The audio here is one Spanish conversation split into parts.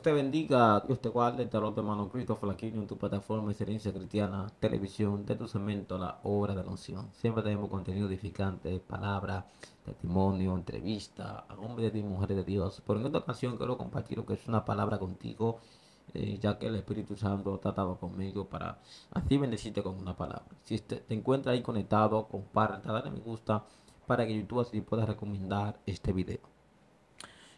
Dios te bendiga, Dios te guarde, te de hermano Cristo Flaquino en tu plataforma Excelencia Cristiana Televisión de tu cemento, la obra de la unción. Siempre tenemos contenido edificante, palabra testimonio, entrevista a hombres y mujeres de Dios. por en esta ocasión quiero compartir lo que es una palabra contigo, eh, ya que el Espíritu Santo trataba conmigo para así bendecirte con una palabra. Si te, te encuentras ahí conectado, comparte, dale me gusta para que YouTube así pueda recomendar este video.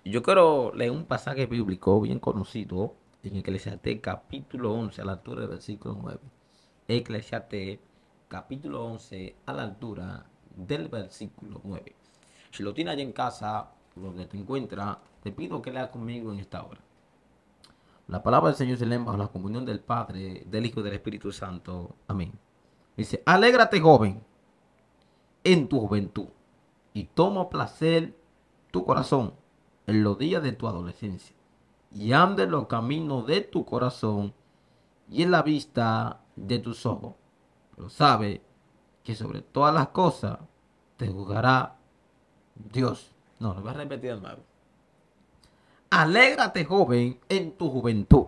Yo quiero leer un pasaje bíblico bien conocido en Ecclesiastes capítulo 11 a la altura del versículo 9. Ecclesiastes capítulo 11 a la altura del versículo 9. Si lo tiene allá en casa, donde te encuentra, te pido que leas conmigo en esta hora. La palabra del Señor se lee bajo la comunión del Padre, del Hijo y del Espíritu Santo. Amén. Dice, alégrate joven en tu juventud y toma placer tu corazón en los días de tu adolescencia, y ande en los caminos de tu corazón y en la vista de tus ojos. Pero sabe que sobre todas las cosas te juzgará Dios. No, lo voy a repetir de nuevo. Alégrate, joven, en tu juventud.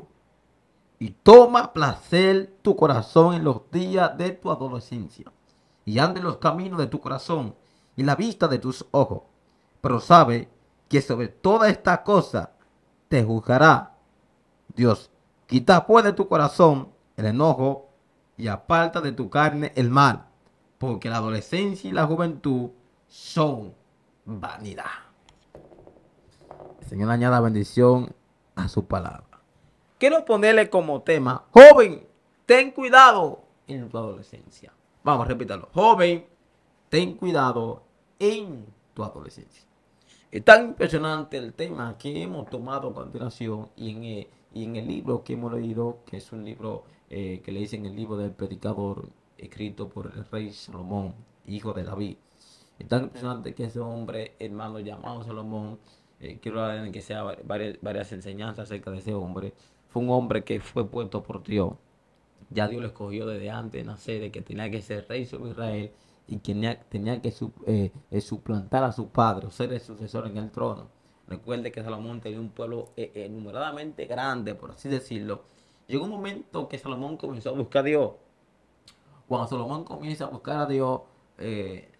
Y toma placer tu corazón en los días de tu adolescencia. Y ande en los caminos de tu corazón y la vista de tus ojos. Pero sabe que sobre toda esta cosa te juzgará Dios. Quita pues de tu corazón el enojo y aparta de tu carne el mal, porque la adolescencia y la juventud son vanidad. El Señor añada bendición a su palabra. Quiero ponerle como tema, joven, ten cuidado en tu adolescencia. Vamos, a repetirlo: Joven, ten cuidado en tu adolescencia. Es tan impresionante el tema que hemos tomado a continuación y en, eh, el, libro que hemos leído, que es un libro eh, que le dicen el libro del predicador, escrito por el rey Salomón, hijo de David. Es tan impresionante que ese hombre, hermano llamado Salomón, eh, quiero que sea varias, enseñanzas acerca de ese hombre, fue un hombre que fue puesto por Dios. Ya Dios lo escogió desde antes de nacer, de que tenía que ser rey sobre Israel y quien tenía que eh, eh, suplantar a su padre ser el sucesor en el trono. Recuerde que Salomón tenía un pueblo eh, enumeradamente grande, por así decirlo. Llegó un momento que Salomón comenzó a buscar a Dios. Cuando Salomón comienza a buscar a Dios,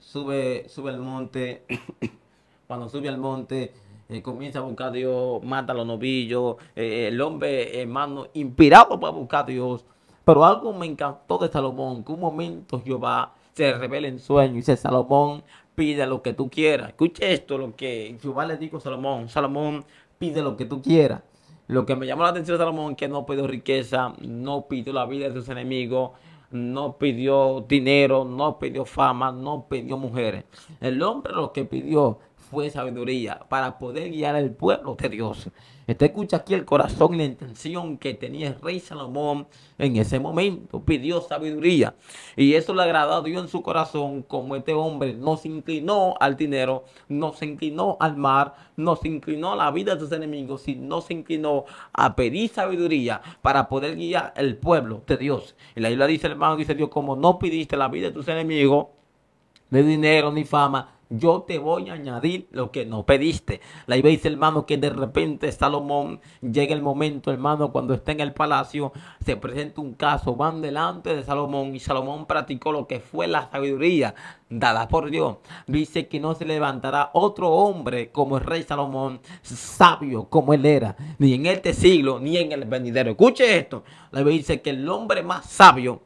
sube, sube al monte. Cuando sube al monte, comienza a buscar a Dios, mata a los novillos. el hombre, hermano, inspirado para buscar a Dios, pero algo me encantó de Salomón, que un momento Jehová se revela en sueño y dice, Salomón, pide lo que tú quieras. Escuche esto, lo que Jehová le dijo a Salomón, Salomón, pide lo que tú quieras. Lo que me llamó la atención de Salomón, que no pidió riqueza, no pidió la vida de sus enemigos, no pidió dinero, no pidió fama, no pidió mujeres. El hombre lo que pidió fue sabiduría para poder guiar al pueblo de Dios. este escucha aquí el corazón y la intención que tenía el rey Salomón en ese momento. Pidió sabiduría y eso le agradó a Dios en su corazón, como este hombre no se inclinó al dinero, no se inclinó al mar, no se inclinó a la vida de sus enemigos, sino se inclinó a pedir sabiduría para poder guiar el pueblo de Dios. Y la Biblia dice, hermano, dice Dios, como no pidiste la vida de tus enemigos, ni dinero ni fama, yo te voy a añadir lo que no pediste. La dice, hermano, que de repente Salomón llega el momento, hermano, cuando está en el palacio, se presenta un caso, van delante de Salomón y Salomón practicó lo que fue la sabiduría dada por Dios. Dice que no se levantará otro hombre como el rey Salomón, sabio como él era, ni en este siglo, ni en el venidero. Escuche esto. La Biblia dice que el hombre más sabio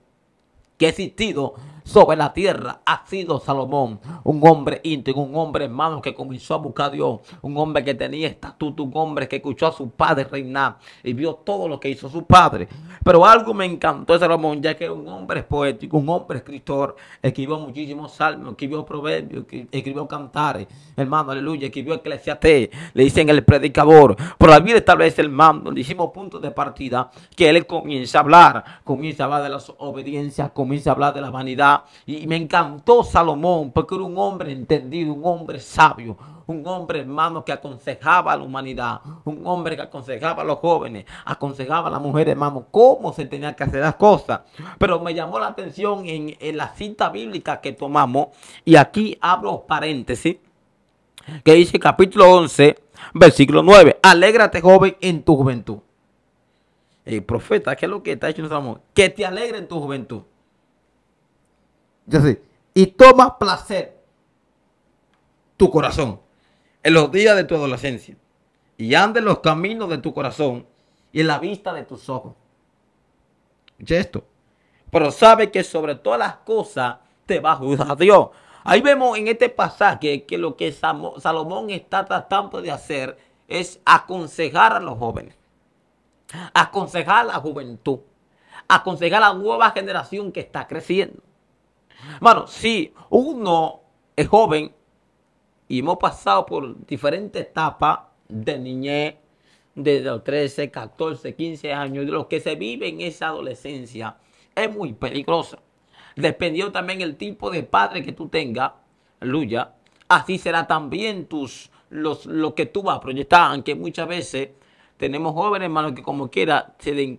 que ha existido sobre la tierra ha sido Salomón, un hombre íntimo, un hombre hermano que comenzó a buscar a Dios, un hombre que tenía estatuto, un hombre que escuchó a su padre reinar y vio todo lo que hizo su padre. Pero algo me encantó de Salomón, ya que era un hombre poético, un hombre escritor, escribió muchísimos salmos, escribió proverbios, escribió cantares, hermano, aleluya, escribió eclesiastés, le dicen el predicador, por la vida establece el mando, le hicimos punto de partida que él comienza a hablar, comienza a hablar de las obediencias, comienza a hablar de la vanidad, y me encantó Salomón porque era un hombre entendido, un hombre sabio, un hombre hermano que aconsejaba a la humanidad, un hombre que aconsejaba a los jóvenes, aconsejaba a las mujeres, hermano, cómo se tenían que hacer las cosas. Pero me llamó la atención en, la cita bíblica que tomamos y aquí abro paréntesis que dice capítulo 11, versículo 9, alégrate joven en tu juventud. El profeta, ¿qué es lo que está diciendo Salomón? Que te alegre en tu juventud. Y toma placer tu corazón en los días de tu adolescencia. Y ande en los caminos de tu corazón y en la vista de tus ojos. esto. Pero sabe que sobre todas las cosas te va a juzgar Dios. Ahí vemos en este pasaje que lo que Salomón está tratando de hacer es aconsejar a los jóvenes, aconsejar a la juventud, aconsejar a la nueva generación que está creciendo. Mano, si uno es joven y hemos pasado por diferentes etapas de niñez, de los 13, 14, 15 años, de los que se vive en esa adolescencia, es muy peligrosa. Dependiendo también el tipo de padre que tú tengas, Luya, así será también tus, los, lo que tú vas a proyectar, aunque muchas veces tenemos jóvenes, hermanos, que como quiera se le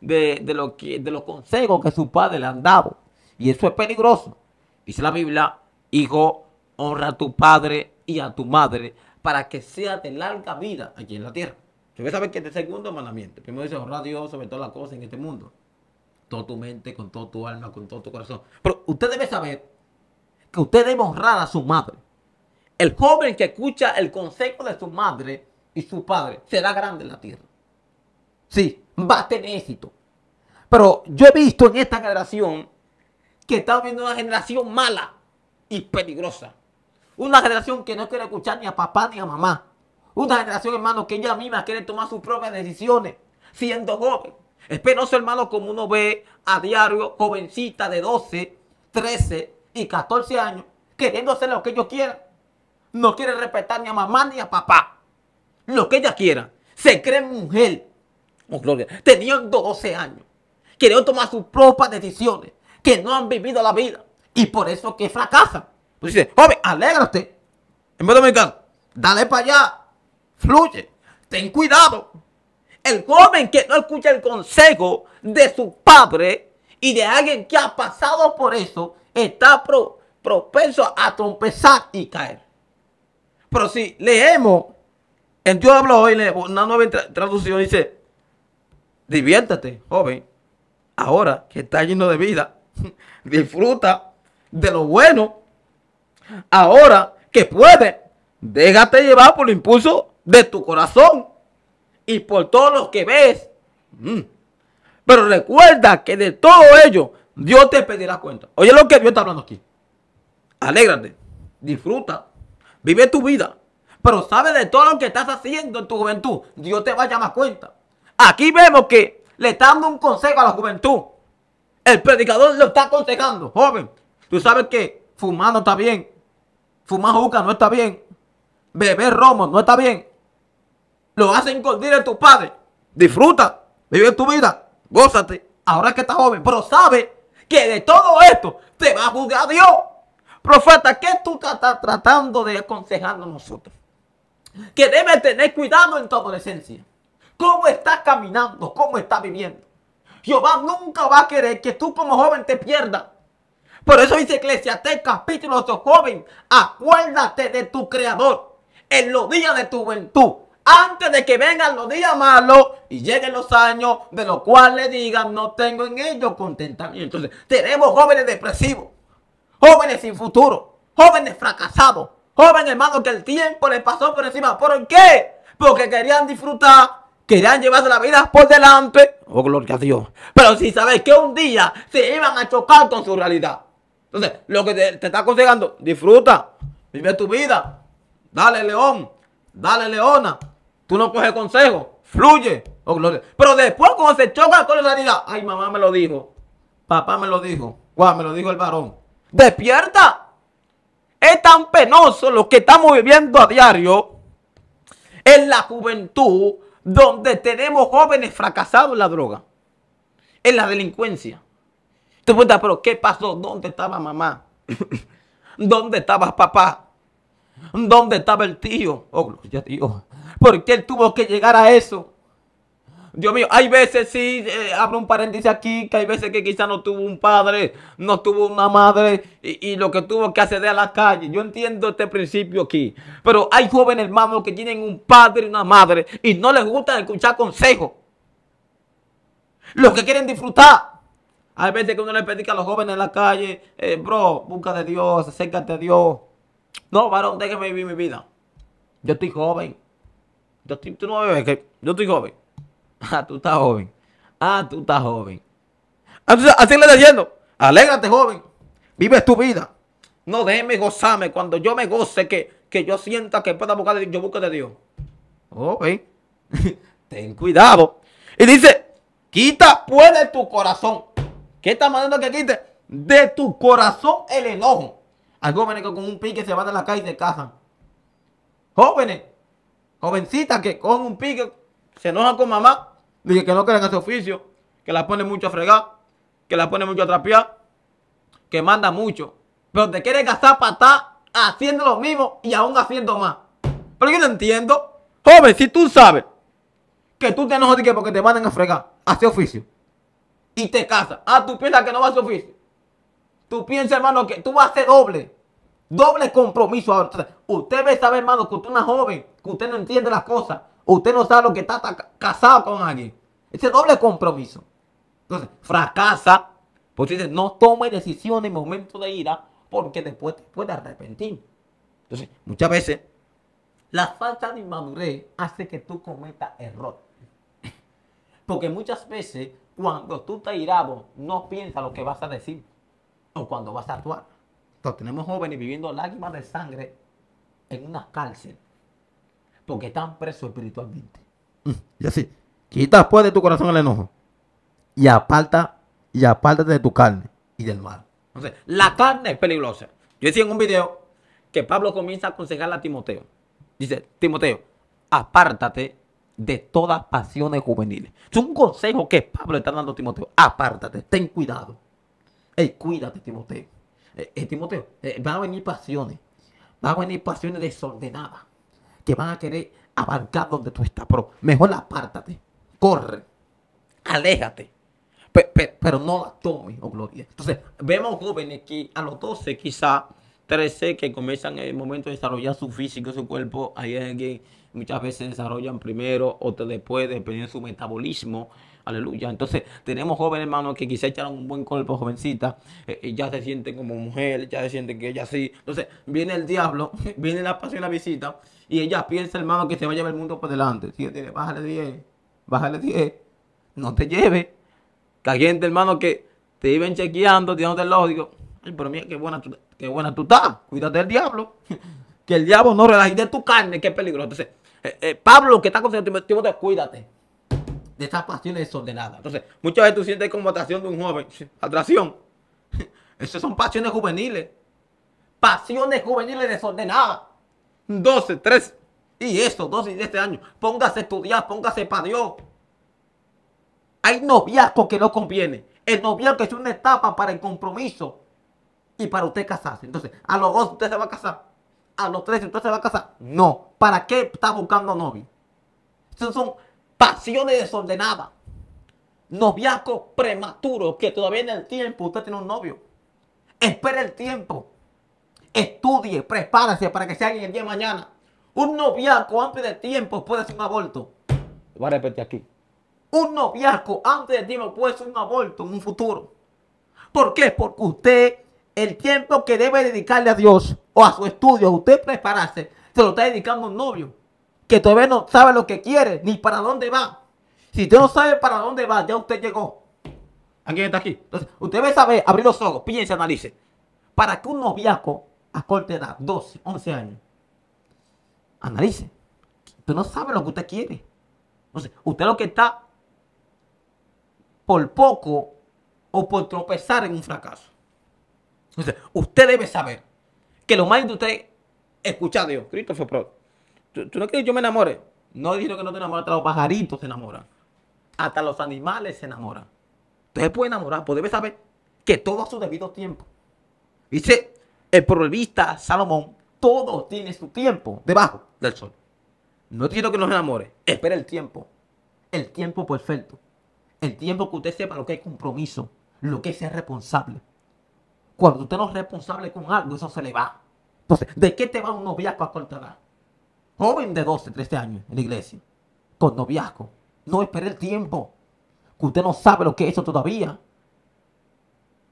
de, de, lo que, de los consejos que su padre le han dado. Y eso es peligroso. Dice la Biblia, hijo, honra a tu padre y a tu madre para que sea de larga vida aquí en la tierra. Usted saber que este segundo mandamiento, primero dice honra a Dios sobre todas las cosas en este mundo. Toda tu mente, con toda tu alma, con todo tu corazón. Pero usted debe saber que usted debe honrar a su madre. El joven que escucha el consejo de su madre y su padre será grande en la tierra. Sí, va a tener éxito. Pero yo he visto en esta generación que estamos viendo una generación mala y peligrosa. Una generación que no quiere escuchar ni a papá ni a mamá. Una generación, hermano, que ella misma quiere tomar sus propias decisiones siendo joven. Es penoso, hermano, como uno ve a diario jovencita de 12, 13 y 14 años queriendo hacer lo que ellos quieran. No quiere respetar ni a mamá ni a papá. Lo que ellas quieran. Se cree mujer. Oh, gloria. Teniendo 12 años. Queriendo tomar sus propias decisiones que no han vivido la vida y por eso que fracasan. Pues dice, joven, alégrate. En de dominicano, dale para allá, fluye, ten cuidado. El joven que no escucha el consejo de su padre y de alguien que ha pasado por eso, está propenso a trompezar y caer. Pero si leemos, en Dios habla hoy, una nueva traducción dice, ...diviértate... joven, ahora que está lleno de vida, Disfruta de lo bueno. Ahora que puedes, déjate llevar por el impulso de tu corazón y por todo lo que ves. Mm. Pero recuerda que de todo ello Dios te pedirá cuenta. Oye lo que Dios está hablando aquí. Alégrate, disfruta, vive tu vida. Pero sabe de todo lo que estás haciendo en tu juventud. Dios te va a llamar cuenta. Aquí vemos que le dando un consejo a la juventud. El predicador lo está aconsejando. Joven, tú sabes que fumar no está bien. Fumar juca no está bien. Beber romo no está bien. Lo hacen dile a tu padre. Disfruta. Vive tu vida. Gózate. Ahora que estás joven. Pero sabe que de todo esto te va a juzgar Dios. Profeta, ¿qué tú estás tratando de aconsejarnos nosotros? Que debes tener cuidado en tu adolescencia. ¿Cómo estás caminando? ¿Cómo estás viviendo? Jehová nunca va a querer que tú como joven te pierdas. Por eso dice Eclesiastes capítulo 8, joven, acuérdate de tu creador en los días de tu juventud. Antes de que vengan los días malos y lleguen los años de los cuales digan no tengo en ellos contentamiento. Entonces, tenemos jóvenes depresivos, jóvenes sin futuro, jóvenes fracasados, jóvenes hermanos que el tiempo les pasó por encima. ¿Por qué? Porque querían disfrutar querían llevarse la vida por delante. Oh, gloria a Dios. Pero si sabes que un día se iban a chocar con su realidad. Entonces, lo que te, está aconsejando, disfruta, vive tu vida. Dale, león. Dale, leona. Tú no coges consejo. Fluye. Oh, gloria. Pero después, cuando se choca con la realidad, ay, mamá me lo dijo. Papá me lo dijo. Guau, me lo dijo el varón. Despierta. Es tan penoso lo que estamos viviendo a diario en la juventud donde tenemos jóvenes fracasados en la droga, en la delincuencia. Te preguntas, pero ¿qué pasó? ¿Dónde estaba mamá? ¿Dónde estaba papá? ¿Dónde estaba el tío? Oh, gloria a Dios. ¿Por qué él tuvo que llegar a eso? Dios mío, hay veces, sí, eh, abro un paréntesis aquí, que hay veces que quizá no tuvo un padre, no tuvo una madre y, lo que tuvo que hacer a la calle. Yo entiendo este principio aquí. Pero hay jóvenes hermanos que tienen un padre y una madre y no les gusta escuchar consejos. Los que quieren disfrutar. Hay veces que uno le predica a los jóvenes en la calle, eh, bro, busca de Dios, acércate a Dios. No, varón, déjeme vivir mi vida. Yo estoy joven. Yo estoy, no yo estoy joven. Ah, tú estás joven. Ah, tú estás joven. así ah, le está diciendo, alégrate joven, vive tu vida. No déjeme gozarme cuando yo me goce, que, yo sienta que pueda buscar de Dios, yo busque de Dios. Ten cuidado. Y dice, quita pues de tu corazón. ¿Qué está mandando que quite? De tu corazón el enojo. Hay jóvenes que con un pique se van a la calle y se casan. Jóvenes, jovencitas que con un pique se enojan con mamá, dije que no quieren hacer oficio, que la pone mucho a fregar, que la pone mucho a trapear, que manda mucho, pero te quiere gastar para estar haciendo lo mismo y aún haciendo más. Pero yo no entiendo. Joven, si tú sabes que tú te enojas porque te mandan a fregar, a hacer oficio, y te casas, ah, tú piensas que no va a hacer oficio. Tú piensas, hermano, que tú vas a hacer doble. Doble compromiso ahora. Usted debe saber, hermano, que usted es una joven, que usted no entiende las cosas. Usted no sabe lo que está, casado con alguien. Ese doble compromiso. Entonces, fracasa. Porque dice, no tome decisiones en momento de ira porque después te puede arrepentir. Entonces, muchas veces, la falta de inmadurez hace que tú cometas error. Porque muchas veces, cuando tú te irado, no piensas lo que vas a decir o cuando vas a actuar. Entonces, tenemos jóvenes viviendo lágrimas de sangre en una cárcel porque están presos espiritualmente. Mm, y así, quita pues de tu corazón el enojo y aparta y aparta de tu carne y del mal. Entonces, la carne es peligrosa. Yo decía en un video que Pablo comienza a aconsejar a Timoteo. Dice, Timoteo, apártate de todas pasiones juveniles. Es un consejo que Pablo está dando a Timoteo. Apártate, ten cuidado. Hey, cuídate, Timoteo. Eh, eh, Timoteo, eh, van a venir pasiones. Van a venir pasiones desordenadas que van a querer abarcar donde tú estás. Pero mejor apártate, corre, aléjate. Pero, no la tomes, oh gloria. Entonces, vemos jóvenes que a los 12, quizás 13, que comienzan en el momento de desarrollar su físico, su cuerpo. Ahí es que muchas veces desarrollan primero o después, dependiendo de su metabolismo. Aleluya. Entonces, tenemos jóvenes hermanos que quizás echaron un buen cuerpo, jovencita, y eh, eh, ya se sienten como mujer, ya se sienten que ella sí. Entonces, viene el diablo, viene la pasión a la visita, y ella piensa, hermano, que se va a llevar el mundo por delante. bájale 10, bájale 10. No te lleve. Que gente, hermano, que te iban chequeando, tirándote el ojo. Digo, pero mira, qué buena, tú, qué buena tú estás. Cuídate del diablo. que el diablo no relaje de tu carne, que es peligroso. Entonces, eh, eh, Pablo, que está con de cuídate de estas pasiones desordenadas. Entonces, muchas veces tú sientes como atracción de un joven. Atracción. Esas son pasiones juveniles. Pasiones juveniles desordenadas. 12, 13. Y eso, 12 de este año. Póngase a estudiar, póngase para Dios. Hay noviazgo que no conviene. El noviazgo es una etapa para el compromiso y para usted casarse. Entonces, a los 12 usted se va a casar. A los 13 usted se va a casar. No. ¿Para qué está buscando novio? Esas son pasiones desordenadas. Noviazgo prematuro que todavía en el tiempo usted tiene un novio. Espera el tiempo. Estudie, prepárese para que sea hagan el día de mañana. Un noviazgo antes de tiempo puede ser un aborto. Voy a repetir aquí. Un noviazgo antes de tiempo puede ser un aborto en un futuro. ¿Por qué? Porque usted, el tiempo que debe dedicarle a Dios o a su estudio, usted prepararse, se lo está dedicando a un novio que todavía no sabe lo que quiere ni para dónde va. Si usted no sabe para dónde va, ya usted llegó. ¿Alguien está aquí? Entonces, usted debe saber, abrir los ojos, piense, analice. Para que un noviazgo ¿A corta edad? 12, 11 años. Analice. Tú no sabe lo que usted quiere. Entonces, usted lo que está por poco o por tropezar en un fracaso. Entonces, usted debe saber que lo más de usted escucha a Dios. Cristo Pro. ¿Tú, no quieres que yo me enamore? No digo que no te enamores hasta los pajaritos se enamoran. Hasta los animales se enamoran. Usted puede enamorar, pues debe saber que todo a su debido tiempo. Dice el prohibista Salomón, todo tiene su tiempo debajo del sol. No quiero que nos enamore, espera el tiempo, el tiempo perfecto, el tiempo que usted sepa lo que es compromiso, lo que es ser responsable. Cuando usted no es responsable con algo, eso se le va. Entonces, ¿de qué te va un noviazgo a cortar? Joven de 12, 13 años en la iglesia, con noviazgo. No espere el tiempo, que usted no sabe lo que es eso todavía.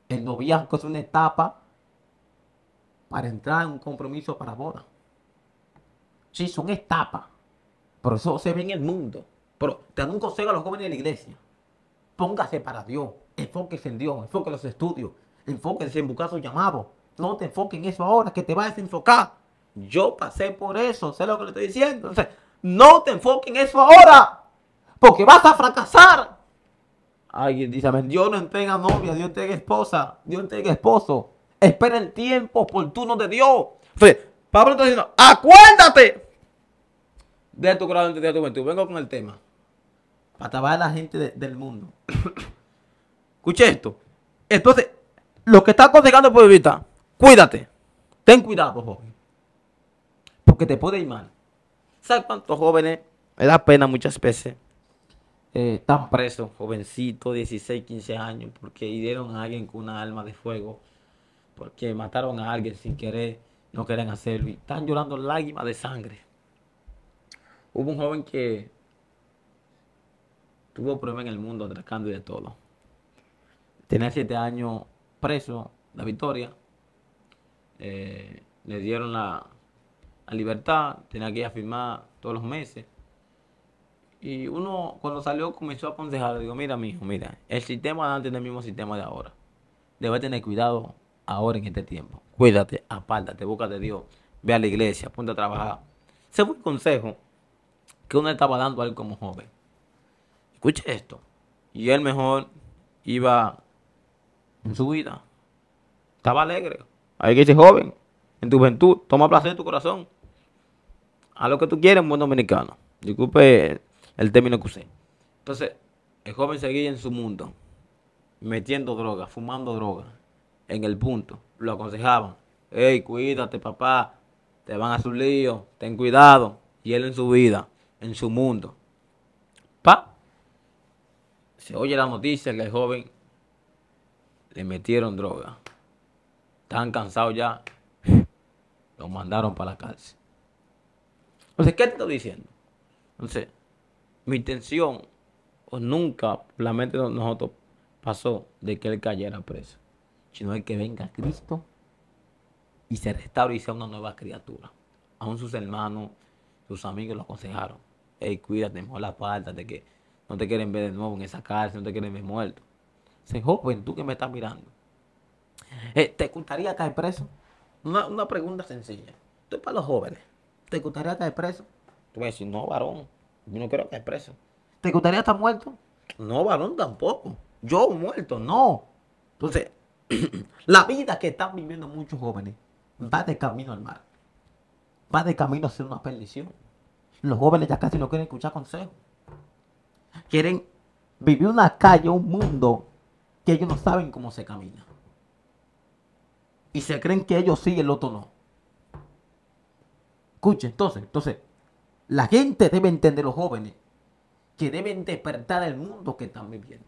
El noviazgo es una etapa para entrar en un compromiso para boda. Sí, son etapas. Por eso se ve en el mundo. Pero te dan un consejo a los jóvenes de la iglesia. Póngase para Dios. Enfóquese en Dios. Enfoque en los estudios. Enfóquese en buscar su llamado. No te enfoques en eso ahora, que te va a desenfocar. Yo pasé por eso. Sé lo que le estoy diciendo. Entonces, no te enfoques en eso ahora. Porque vas a fracasar. Alguien dice, Dios no entrega novia, Dios entrega esposa, Dios entrega esposo. Espera el tiempo oportuno de Dios. Pablo está diciendo, acuérdate de tu corazón de tu Vengo con el tema. Para trabajar la gente del mundo. Escuche esto. Entonces, lo que está aconsejando por vista, cuídate. Ten cuidado, joven. Porque te puede ir mal. ¿Sabes cuántos jóvenes? Me da pena muchas veces. Eh, están presos, jovencitos, 16, 15 años, porque hirieron a alguien con una alma de fuego porque mataron a alguien sin querer, no querían hacerlo y están llorando lágrimas de sangre. Hubo un joven que tuvo problemas en el mundo atracando y de todo. Tenía siete años preso, la victoria. Eh, le dieron la, libertad, tenía que ir a firmar todos los meses. Y uno cuando salió comenzó a aconsejarle, digo, mira mi hijo, mira, el sistema de antes es el mismo sistema de ahora. Debe tener cuidado ahora en este tiempo. Cuídate, apártate, de Dios, ve a la iglesia, ponte a trabajar. Ese fue el consejo que uno estaba dando a él como joven. Escuche esto. Y él mejor iba en su vida. Estaba alegre. Hay que dice joven. En tu juventud, toma placer en tu corazón. A lo que tú quieres, buen dominicano. Disculpe el término que usé. Entonces, el joven seguía en su mundo, metiendo droga, fumando droga, en el punto. Lo aconsejaban. Hey, cuídate, papá. Te van a su lío. Ten cuidado. Y él en su vida, en su mundo. Pa. Se oye la noticia que el joven le metieron droga. Están cansados ya. Lo mandaron para la cárcel. Entonces, ¿qué te estoy diciendo? Entonces, mi intención, o nunca la mente de nosotros pasó de que él cayera preso sino que venga Cristo y se restaure y sea una nueva criatura. Aún sus hermanos, sus amigos lo aconsejaron. Ey, cuídate, mejor la falta de que no te quieren ver de nuevo en esa cárcel, no te quieren ver muerto. Dice, joven, tú que me estás mirando, eh, ¿te gustaría caer preso? Una, pregunta sencilla. Esto es para los jóvenes. ¿Te gustaría caer preso? Tú vas no, varón, yo no quiero caer preso. ¿Te gustaría estar muerto? No, varón, tampoco. Yo muerto, no. Entonces, la vida que están viviendo muchos jóvenes va de camino al mal. Va de camino a ser una perdición. Los jóvenes ya casi no quieren escuchar consejos. Quieren vivir una calle, un mundo que ellos no saben cómo se camina. Y se creen que ellos sí y el otro no. Escuchen, entonces, entonces, la gente debe entender, los jóvenes, que deben despertar el mundo que están viviendo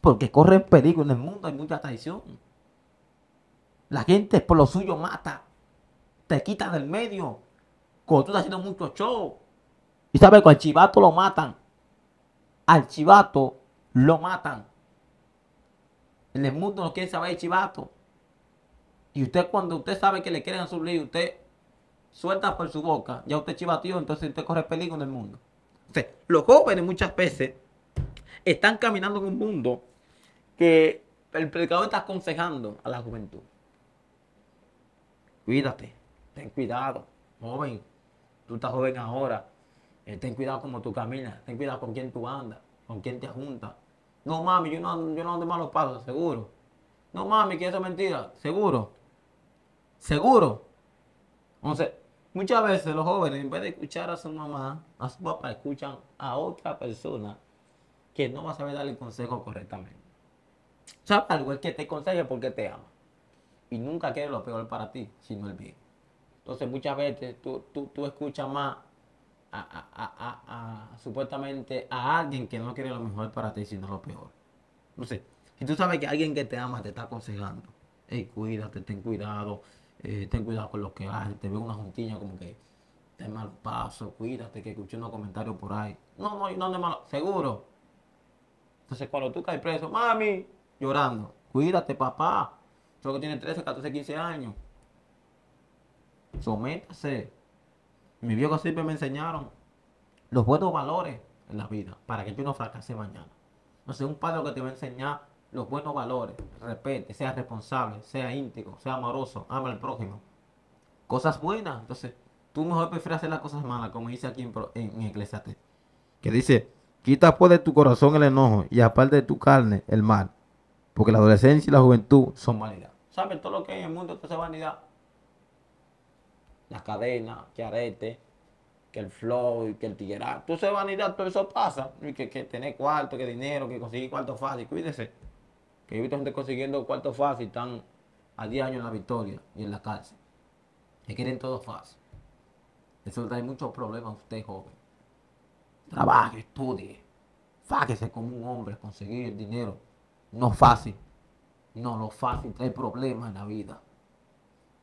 porque corren peligro en el mundo, hay mucha traición. La gente por lo suyo mata, te quita del medio, cuando tú estás haciendo mucho show. Y sabes, con el chivato lo matan, al chivato lo matan. En el mundo no quieren saber el chivato. Y usted cuando usted sabe que le quieren subir, usted suelta por su boca, ya usted chivateó, entonces usted corre peligro en el mundo. los jóvenes muchas veces están caminando en un mundo que el predicador está aconsejando a la juventud. Cuídate, ten cuidado, joven. Tú estás joven ahora. Eh, ten cuidado como tú caminas, ten cuidado con quién tú andas, con quién te juntas. No mami, yo no, yo no ando malos pasos, seguro. No mami, que eso es mentira, seguro. Seguro. Entonces, muchas veces los jóvenes, en vez de escuchar a su mamá, a su papá, escuchan a otra persona que no va a saber darle el consejo correctamente. ¿Sabes algo? es que te consejo porque te ama. Y nunca quiere lo peor para ti, sino el bien. Entonces muchas veces tú, tú, tú escuchas más a, a, a, a, supuestamente a alguien que no quiere lo mejor para ti, sino lo peor. No sé, si tú sabes que alguien que te ama te está aconsejando, hey, cuídate, ten cuidado, eh, ten cuidado con lo que haces, te veo una juntilla como que te mal paso, cuídate, que escuché unos comentarios por ahí. No, no, no, de malo, seguro. Entonces cuando tú caes preso, mami, llorando. Cuídate, papá. yo que tiene 13, 14, 15 años. Sométase. Mi viejo siempre me enseñaron los buenos valores en la vida para que yo no fracase mañana. No sé, un padre que te va a enseñar los buenos valores, respete, sea responsable, sea íntimo sea amoroso, ama al prójimo. Cosas buenas. Entonces, tú mejor prefieres hacer las cosas malas, como dice aquí en, en, en Que dice, quita pues de tu corazón el enojo y aparte de tu carne el mal porque la adolescencia y la juventud son vanidad. ¿Saben todo lo que hay en el mundo que es vanidad? Las cadenas, que arete, que el flow, que el tigerar, Tú es vanidad, todo eso pasa. Y que, tener cuarto, que dinero, que conseguir cuarto fácil. Cuídense. Que yo he visto gente consiguiendo cuarto fácil, están a 10 años en la victoria y en la cárcel. Que quieren todo fácil. Eso trae muchos problemas a usted, joven. Trabaje, estudie. Fáquese como un hombre, conseguir el dinero no es fácil. No, lo fácil. Trae problemas en la vida.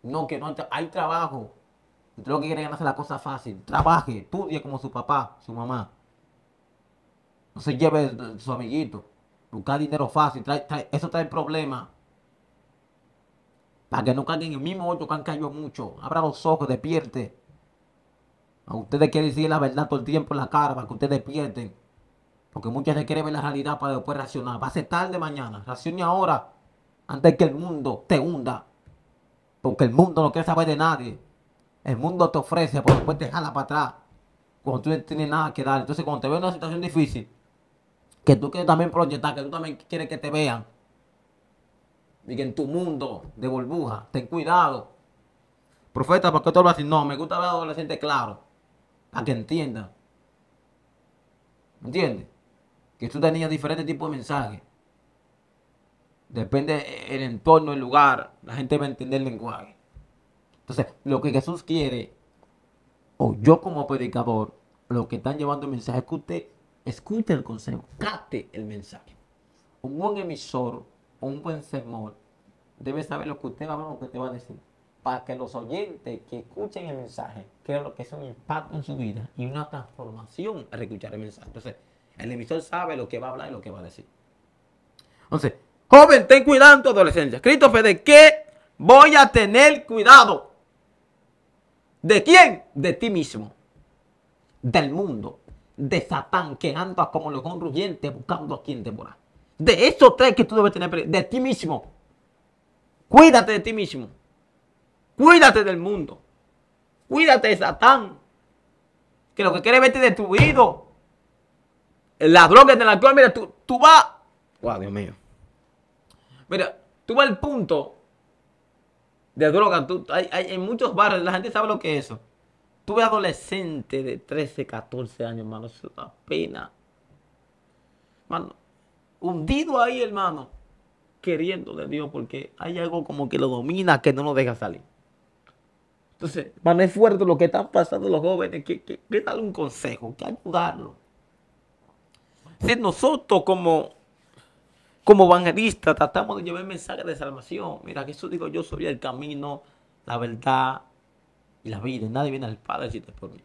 No, que no hay trabajo. Usted lo que quiere hacer la cosa fácil. Trabaje, estudie como su papá, su mamá. No se lleve su amiguito. Buscar dinero fácil. eso trae problemas. Para que no caigan en el mismo hoyo que han caído mucho. Abra los ojos, despierte. A ustedes quieren decir la verdad todo el tiempo en la cara para que ustedes despierten. Porque muchas veces quieren ver la realidad para después reaccionar. Va a ser tarde mañana. Reaccione ahora. Antes que el mundo te hunda. Porque el mundo no quiere saber de nadie. El mundo te ofrece, pero después te jala para atrás. Cuando tú no tienes nada que dar. Entonces, cuando te veo en una situación difícil, que tú quieres también proyectar, que tú también quieres que te vean. Y que en tu mundo de burbuja, ten cuidado. Profeta, porque qué tú a así? No, me gusta ver a adolescentes claro. Para que entiendan. ¿Entiendes? que tú tenías diferentes tipos de mensajes. Depende el entorno, el lugar, la gente va a entender el lenguaje. Entonces, lo que Jesús quiere, o yo como predicador, lo que están llevando el mensaje, es que usted escute el consejo, capte el mensaje. Un buen emisor, un buen sermón, debe saber lo que usted va a que te va a decir. Para que los oyentes que escuchen el mensaje crean lo que es un impacto en su vida y una transformación al escuchar el mensaje. Entonces, el emisor sabe lo que va a hablar y lo que va a decir. Entonces, joven, ten cuidado en tu adolescencia. Cristo ¿de qué voy a tener cuidado? ¿De quién? De ti mismo. Del mundo. De Satán que anda como león rugiente buscando a quien devorar. De esos tres que tú debes tener, de ti mismo. Cuídate de ti mismo. Cuídate del mundo. Cuídate de Satán. Que lo que quiere verte destruido las drogas la actual mira, tú, tú vas... guau Dios mío. Mira, tú vas al punto de droga. en muchos barrios, la gente sabe lo que es eso. Tú ves adolescente de 13, 14 años, hermano. Es una pena. hundido ahí, hermano. Queriendo de Dios, porque hay algo como que lo domina, que no lo deja salir. Entonces, mano es fuerte lo que están pasando los jóvenes. ¿Qué, qué, darle un consejo? que ayudarlo? Si nosotros como, como evangelistas tratamos de llevar el mensaje de salvación, mira, Jesús dijo, yo soy el camino, la verdad y la vida. Nadie viene al Padre si te por mí.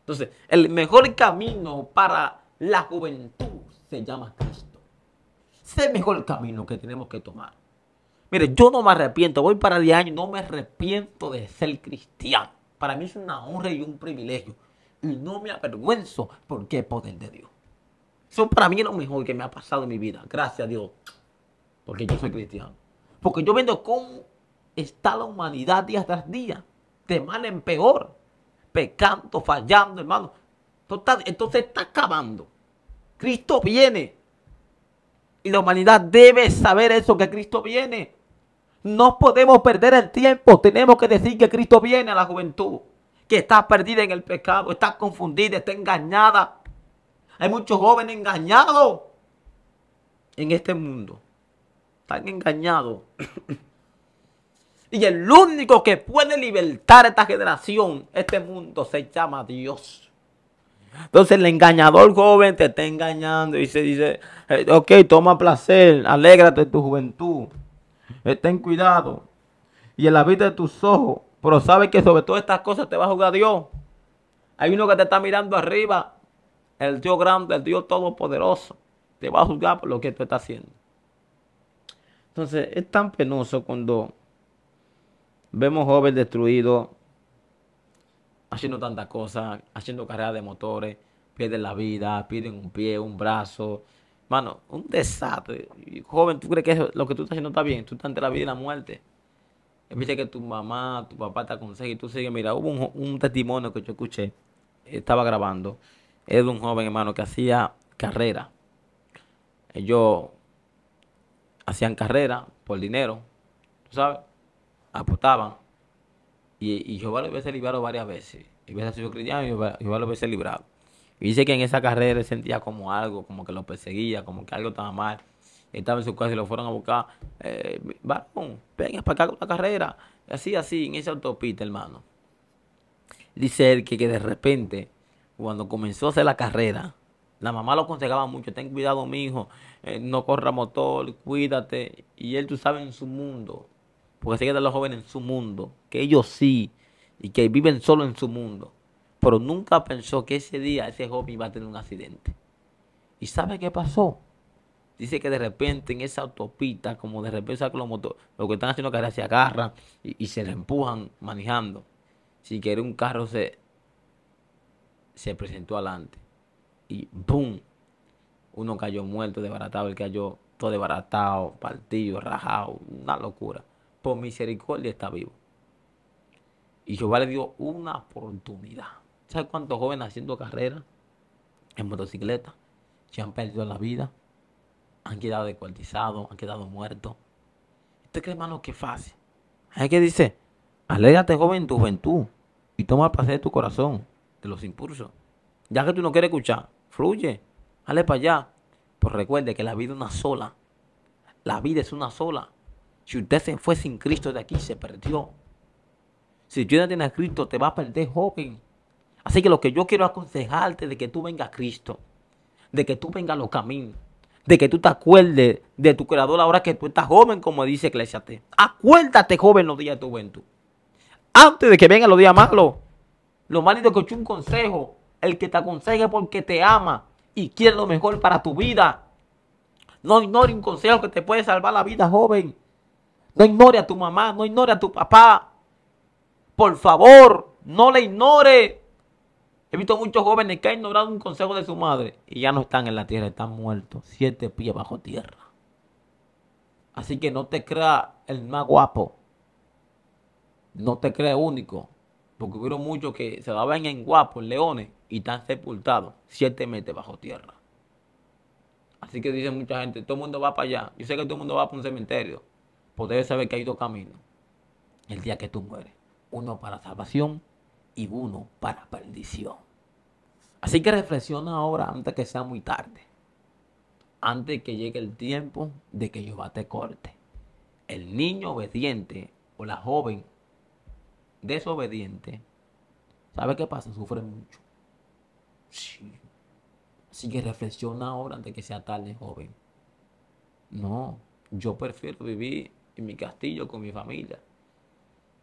Entonces, el mejor camino para la juventud se llama Cristo. Ese es el mejor camino que tenemos que tomar. Mire, yo no me arrepiento, voy para 10 años, y no me arrepiento de ser cristiano. Para mí es una honra y un privilegio. Y no me avergüenzo porque es poder de Dios. Eso para mí es lo mejor que me ha pasado en mi vida. Gracias a Dios. Porque yo soy cristiano. Porque yo vendo cómo está la humanidad día tras día. De mal en peor. Pecando, fallando, hermano. entonces está acabando. Cristo viene. Y la humanidad debe saber eso, que Cristo viene. No podemos perder el tiempo. Tenemos que decir que Cristo viene a la juventud. Que está perdida en el pecado, está confundida, está engañada. Hay muchos jóvenes engañados en este mundo. Están engañados. y el único que puede libertar a esta generación, este mundo, se llama Dios. Entonces el engañador joven te está engañando y se dice, eh, ok, toma placer, alégrate de tu juventud, ten cuidado y en la de tus ojos, pero sabes que sobre todas estas cosas te va a jugar Dios. Hay uno que te está mirando arriba el Dios grande, el Dios todopoderoso, te va a juzgar por lo que tú estás haciendo. Entonces, es tan penoso cuando vemos jóvenes destruidos haciendo tantas cosas, haciendo carreras de motores, pierden la vida, pierden un pie, un brazo. Mano, un desastre. Joven, ¿tú crees que lo que tú estás haciendo está bien? Tú estás ante la vida y la muerte. Viste que tu mamá, tu papá te aconseja y tú sigues. Mira, hubo un testimonio que yo escuché, estaba grabando, es de un joven hermano que hacía carrera. Ellos hacían carrera por dinero, ¿tú sabes? Apostaban. Y, y Jehová lo hubiese librado varias veces. Y hubiese sido cristiano y Jehová lo hubiese librado. Y dice que en esa carrera él sentía como algo, como que lo perseguía, como que algo estaba mal. Estaba en su casa y lo fueron a buscar. Eh, para acá con la carrera. Así, así, en esa autopista, hermano. Dice él que, que de repente cuando comenzó a hacer la carrera, la mamá lo aconsejaba mucho, ten cuidado mi hijo, eh, no corra motor, cuídate. Y él, tú sabes, en su mundo, porque se quedan los jóvenes en su mundo, que ellos sí, y que viven solo en su mundo. Pero nunca pensó que ese día ese joven iba a tener un accidente. ¿Y sabe qué pasó? Dice que de repente en esa autopista, como de repente sacan los motores, lo que están haciendo es que se agarran y, y se le empujan manejando. Si quiere un carro se, se presentó adelante. Y ¡boom! Uno cayó muerto, desbaratado, el cayó todo desbaratado, partido, rajado, una locura. Por misericordia está vivo. Y Jehová le dio una oportunidad. ¿Sabes cuántos jóvenes haciendo carrera en motocicleta se han perdido la vida? Han quedado descuartizados, han quedado muertos. ¿Usted cree, hermano, que fácil? Hay que dice, alégate joven tu juventud y toma el placer de tu corazón los impulsos. Ya que tú no quieres escuchar, fluye, dale para allá. Pero recuerde que la vida es una sola. La vida es una sola. Si usted se fue sin Cristo de aquí, se perdió. Si tú no tienes a Cristo, te vas a perder, joven. Así que lo que yo quiero aconsejarte de que tú vengas a Cristo, de que tú vengas a los caminos, de que tú te acuerdes de tu Creador ahora que tú estás joven, como dice Eclesiastes. Acuérdate, joven, los días de tu juventud. Antes de que vengan los días malos. Lo más que es un consejo. El que te aconseje porque te ama y quiere lo mejor para tu vida. No ignore un consejo que te puede salvar la vida, joven. No ignore a tu mamá, no ignore a tu papá. Por favor, no le ignore. He visto muchos jóvenes que han ignorado un consejo de su madre y ya no están en la tierra, están muertos, siete pies bajo tierra. Así que no te crea el más guapo. No te crea único porque hubo muchos que se daban en guapos, leones, y están sepultados siete meses bajo tierra. Así que dice mucha gente, todo el mundo va para allá. Yo sé que todo el mundo va para un cementerio, pero debe saber que hay dos caminos. El día que tú mueres, uno para salvación y uno para perdición. Así que reflexiona ahora antes que sea muy tarde. Antes que llegue el tiempo de que Jehová te corte. El niño obediente o la joven desobediente, ¿sabe qué pasa? Sufre mucho. Sí. Así que reflexiona ahora antes que sea tarde, joven. No, yo prefiero vivir en mi castillo con mi familia,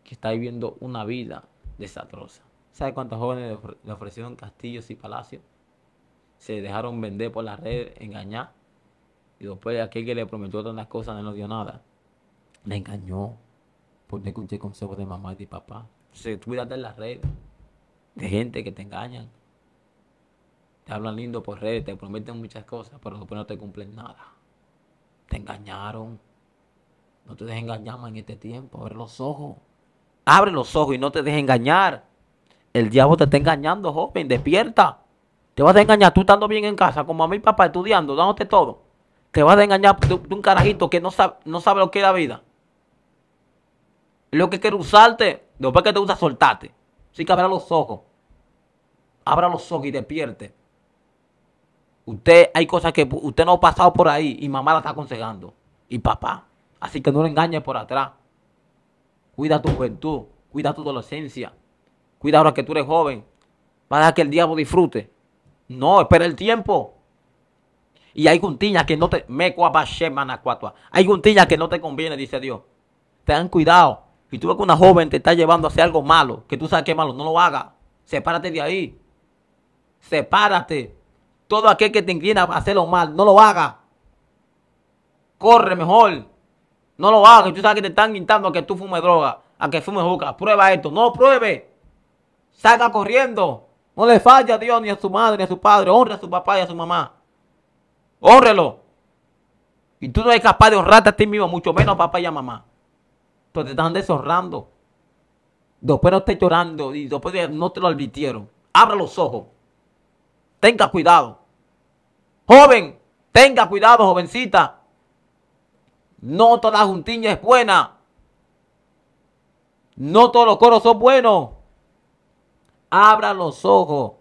que está viviendo una vida desastrosa. ¿Sabe cuántos jóvenes le ofrecieron castillos y palacios? Se dejaron vender por la red, engañar. Y después aquel que le prometió tantas cosas no le dio nada. Le engañó. Porque escuché consejos de mamá y de papá. Se cuida de las redes. De gente que te engañan. Te hablan lindo por redes, te prometen muchas cosas, pero después no te cumplen nada. Te engañaron. No te dejes engañar más en este tiempo. Abre los ojos. Abre los ojos y no te dejes engañar. El diablo te está engañando, joven. Despierta. Te vas a engañar tú estando bien en casa, como a mi papá estudiando, dándote todo. Te vas a engañar de un carajito que no no sabe lo que es la vida. Lo que quiere usarte, después que te usa, soltarte. Así que abra los ojos. Abra los ojos y despierte. Usted, hay cosas que usted no ha pasado por ahí y mamá la está aconsejando. Y papá. Así que no le engañes por atrás. Cuida tu juventud. Cuida tu adolescencia. Cuida ahora que tú eres joven. Para que el diablo disfrute. No, espera el tiempo. Y hay guntillas que no te. Hay tiña que no te conviene, dice Dios. Tengan cuidado. Y tú ves que una joven te está llevando a hacer algo malo, que tú sabes que es malo, no lo hagas. Sepárate de ahí. Sepárate. Todo aquel que te inclina a hacerlo mal, no lo hagas. Corre mejor. No lo hagas. Tú sabes que te están invitando a que tú fumes droga, a que fumes juca. Prueba esto. No pruebe. Salga corriendo. No le falla a Dios ni a su madre ni a su padre. Honra a su papá y a su mamá. Honrelo. Y tú no eres capaz de honrarte a ti mismo, mucho menos a papá y a mamá. Pues te están deshorrando. Después no estés llorando y después no te lo advirtieron. Abra los ojos. Tenga cuidado. Joven, tenga cuidado, jovencita. No toda la juntiña es buena. No todos los coros son buenos. Abra los ojos.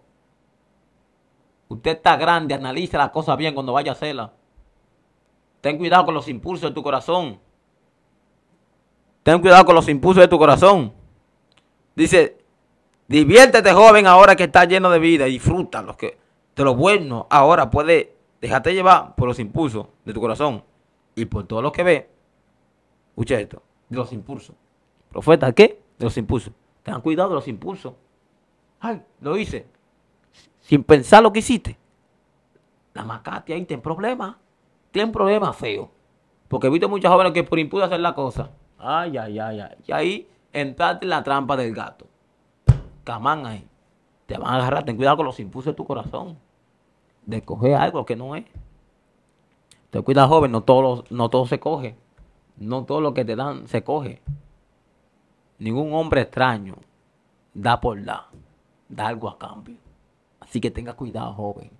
Usted está grande, analice las cosas bien cuando vaya a hacerlas. Ten cuidado con los impulsos de tu corazón. Ten cuidado con los impulsos de tu corazón. Dice, diviértete joven ahora que estás lleno de vida y disfruta los que, de lo bueno. Ahora puede dejarte llevar por los impulsos de tu corazón y por todo lo que ve. Escucha esto, de los impulsos. Profeta, ¿qué? De los impulsos. Ten cuidado de los impulsos. Ay, lo hice. Sin pensar lo que hiciste. La macate ahí ten problemas. tiene problemas feo, Porque he visto muchas jóvenes que por impulso hacen la cosa. Ay, ah, ay, ay, ay. Y ahí entraste en la trampa del gato. Camán ahí. Te van a agarrar. Ten cuidado con los impulsos de tu corazón. De coger algo que no es. Te cuida joven, no todo, no todo se coge. No todo lo que te dan se coge. Ningún hombre extraño da por la Da algo a cambio. Así que tenga cuidado, joven.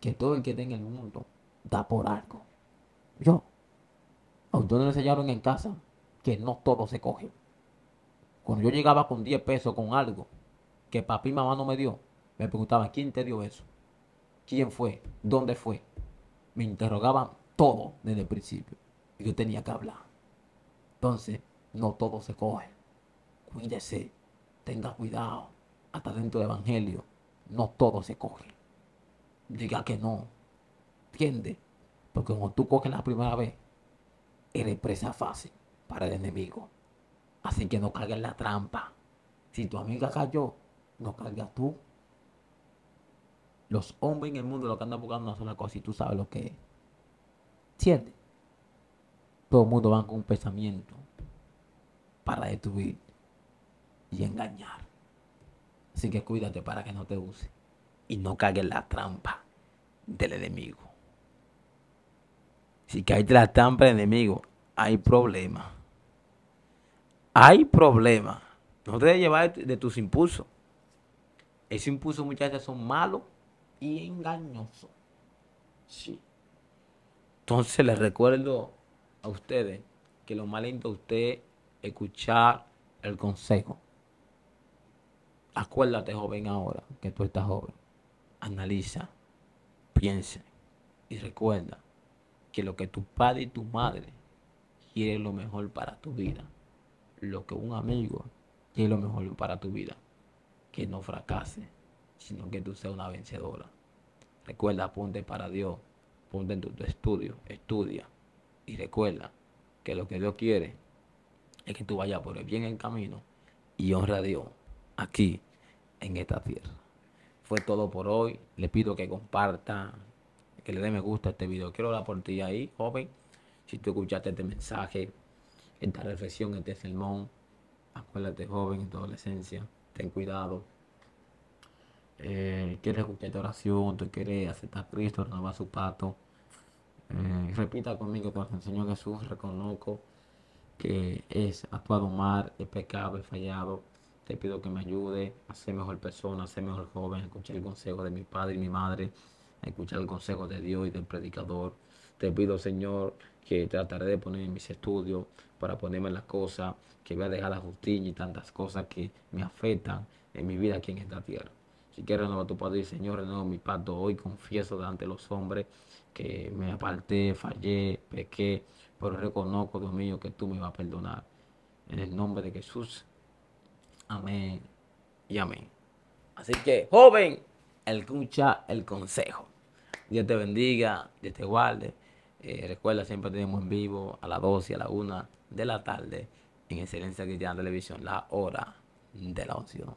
Que todo el que tenga en el mundo da por algo. Yo. A ustedes no le enseñaron en casa que no todo se coge. Cuando yo llegaba con 10 pesos, con algo que papi y mamá no me dio, me preguntaban, ¿quién te dio eso? ¿Quién fue? ¿Dónde fue? Me interrogaban todo desde el principio. Y yo tenía que hablar. Entonces, no todo se coge. Cuídese, tenga cuidado. Hasta dentro del Evangelio, no todo se coge. Diga que no. Entiende. Porque cuando tú coges la primera vez, eres presa fácil para el enemigo. Así que no cargues la trampa. Si tu amiga cayó, no cargas tú. Los hombres en el mundo lo que andan buscando no son las cosa y tú sabes lo que es. Siente. Todo el mundo va con un pensamiento para destruir y engañar. Así que cuídate para que no te use y no cargues la trampa del enemigo. Si caes la trampa del enemigo, hay problemas hay problemas. No te debes llevar de tus impulsos. Esos impulsos muchas son malos y engañosos. Sí. Entonces les recuerdo a ustedes que lo más lindo usted escuchar el consejo. Acuérdate, joven, ahora que tú estás joven. Analiza, piensa y recuerda que lo que tu padre y tu madre quieren lo mejor para tu vida lo que un amigo, que lo mejor para tu vida. Que no fracase, sino que tú seas una vencedora. Recuerda, ponte para Dios, ponte en tu, estudio, estudia. Y recuerda que lo que Dios quiere es que tú vayas por el bien en camino y honra a Dios aquí en esta tierra. Fue todo por hoy. Le pido que comparta, que le dé me gusta a este video. Quiero hablar por ti ahí, joven. Si tú escuchaste este mensaje, esta reflexión, este sermón. Acuérdate, joven, en tu adolescencia, ten cuidado. Eh, quieres escuchar tu oración, tú quieres aceptar a Cristo, renovar su pato. Eh, repita conmigo, con el Señor Jesús, reconozco que es actuado mal, Es pecado, he fallado. Te pido que me ayude a ser mejor persona, a ser mejor joven, a escuchar el consejo de mi padre y mi madre, a escuchar el consejo de Dios y del predicador. Te pido, Señor, que trataré de poner en mis estudios para ponerme las cosas, que voy a dejar la justicia y tantas cosas que me afectan en mi vida aquí en esta tierra. Si quieres renovar tu padre, Señor, renuevo mi pacto hoy. Confieso delante de los hombres que me aparté, fallé, pequé, pero reconozco, Dios mío, que tú me vas a perdonar. En el nombre de Jesús. Amén y amén. Así que, joven, escucha el consejo. Dios te bendiga, Dios te guarde. Eh, recuerda, siempre tenemos en vivo a las 12 y a la 1 de la tarde en Excelencia Cristiana Televisión, la hora de la ocio.